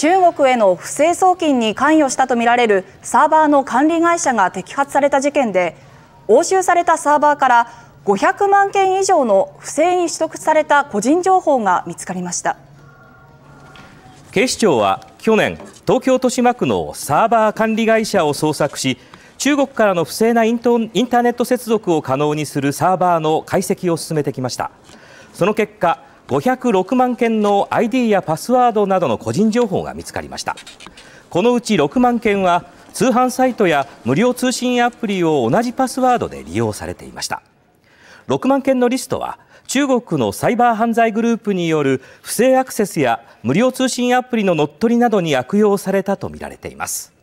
中国への不正送金に関与したとみられるサーバーの管理会社が摘発された事件で押収されたサーバーから500万件以上の不正に取得された個人情報が見つかりました警視庁は去年東京豊島区のサーバー管理会社を捜索し中国からの不正なインターネット接続を可能にするサーバーの解析を進めてきましたその結果506万件の ID やパスワードなどの個人情報が見つかりましたこのうち6万件は通販サイトや無料通信アプリを同じパスワードで利用されていました6万件のリストは中国のサイバー犯罪グループによる不正アクセスや無料通信アプリの乗っ取りなどに悪用されたとみられています